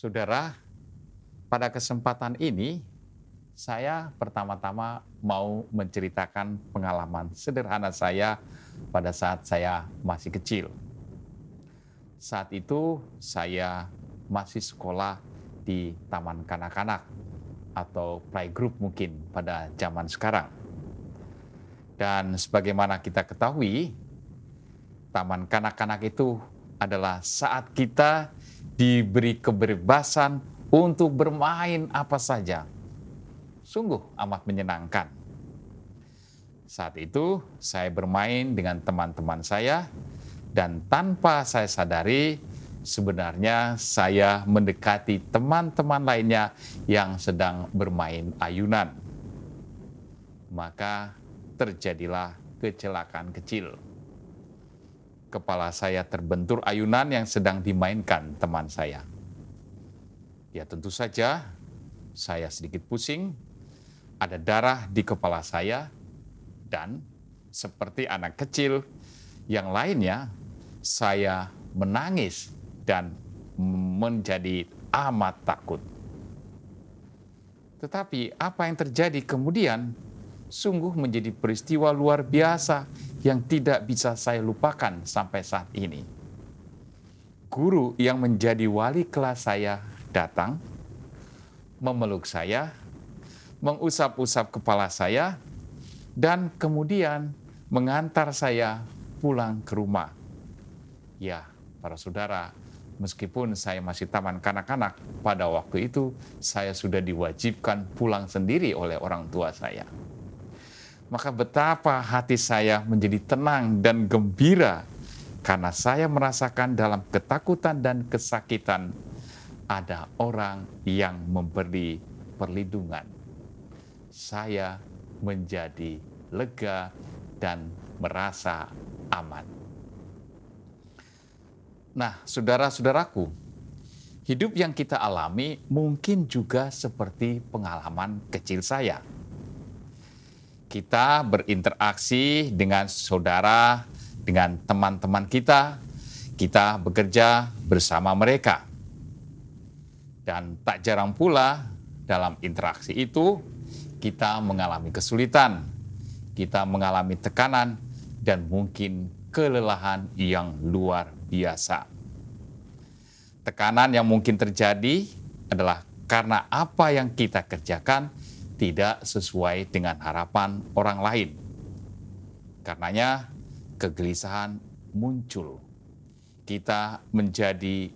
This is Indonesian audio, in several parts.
Saudara, pada kesempatan ini saya pertama-tama mau menceritakan pengalaman sederhana saya pada saat saya masih kecil. Saat itu saya masih sekolah di taman kanak-kanak atau playgroup mungkin pada zaman sekarang. Dan sebagaimana kita ketahui, taman kanak-kanak itu adalah saat kita diberi kebebasan untuk bermain apa saja. Sungguh amat menyenangkan. Saat itu saya bermain dengan teman-teman saya dan tanpa saya sadari sebenarnya saya mendekati teman-teman lainnya yang sedang bermain ayunan. Maka terjadilah kecelakaan kecil kepala saya terbentur ayunan yang sedang dimainkan teman saya. Ya tentu saja saya sedikit pusing, ada darah di kepala saya, dan seperti anak kecil yang lainnya, saya menangis dan menjadi amat takut. Tetapi apa yang terjadi kemudian sungguh menjadi peristiwa luar biasa yang tidak bisa saya lupakan sampai saat ini. Guru yang menjadi wali kelas saya datang, memeluk saya, mengusap-usap kepala saya, dan kemudian mengantar saya pulang ke rumah. Ya, para saudara, meskipun saya masih taman kanak-kanak, pada waktu itu saya sudah diwajibkan pulang sendiri oleh orang tua saya maka betapa hati saya menjadi tenang dan gembira karena saya merasakan dalam ketakutan dan kesakitan ada orang yang memberi perlindungan. Saya menjadi lega dan merasa aman. Nah, saudara-saudaraku, hidup yang kita alami mungkin juga seperti pengalaman kecil saya kita berinteraksi dengan saudara, dengan teman-teman kita, kita bekerja bersama mereka. Dan tak jarang pula dalam interaksi itu kita mengalami kesulitan, kita mengalami tekanan dan mungkin kelelahan yang luar biasa. Tekanan yang mungkin terjadi adalah karena apa yang kita kerjakan tidak sesuai dengan harapan orang lain. Karenanya, kegelisahan muncul. Kita menjadi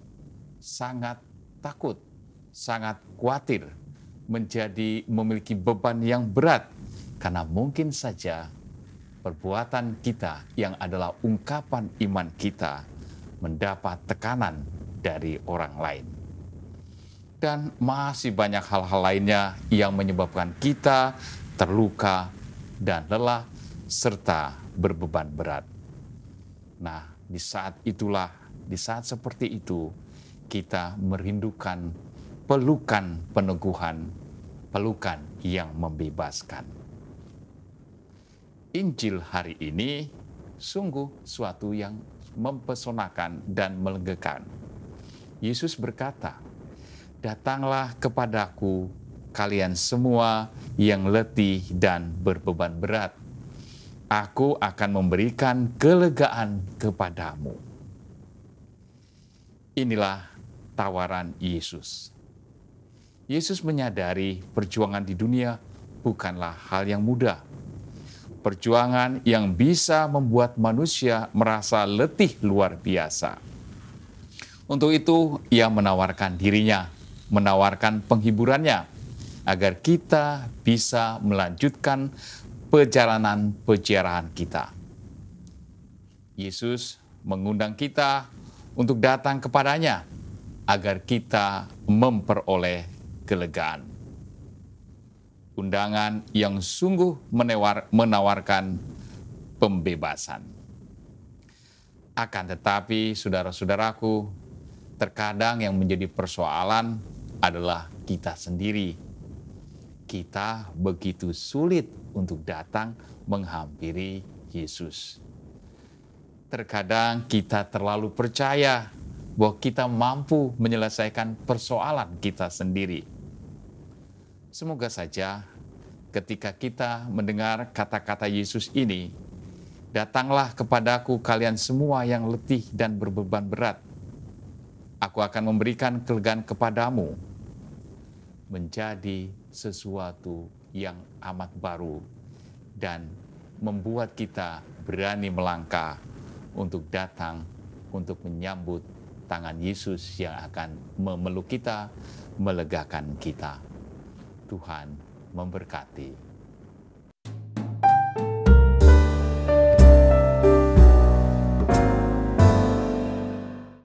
sangat takut, sangat khawatir, menjadi memiliki beban yang berat karena mungkin saja perbuatan kita yang adalah ungkapan iman kita mendapat tekanan dari orang lain dan masih banyak hal-hal lainnya yang menyebabkan kita terluka dan lelah serta berbeban berat. Nah, di saat itulah, di saat seperti itu, kita merindukan pelukan peneguhan, pelukan yang membebaskan. Injil hari ini sungguh suatu yang mempesonakan dan melegakan. Yesus berkata, Datanglah kepadaku kalian semua yang letih dan berbeban berat. Aku akan memberikan kelegaan kepadamu. Inilah tawaran Yesus. Yesus menyadari perjuangan di dunia bukanlah hal yang mudah. Perjuangan yang bisa membuat manusia merasa letih luar biasa. Untuk itu, ia menawarkan dirinya menawarkan penghiburannya agar kita bisa melanjutkan perjalanan peziarahan kita. Yesus mengundang kita untuk datang kepadanya agar kita memperoleh kelegaan. Undangan yang sungguh menewar, menawarkan pembebasan. Akan tetapi, saudara-saudaraku, terkadang yang menjadi persoalan adalah kita sendiri. Kita begitu sulit untuk datang menghampiri Yesus. Terkadang kita terlalu percaya bahwa kita mampu menyelesaikan persoalan kita sendiri. Semoga saja ketika kita mendengar kata-kata Yesus ini, datanglah kepadaku kalian semua yang letih dan berbeban berat. Aku akan memberikan kelegaan kepadamu menjadi sesuatu yang amat baru dan membuat kita berani melangkah untuk datang untuk menyambut tangan Yesus yang akan memeluk kita, melegakan kita. Tuhan memberkati.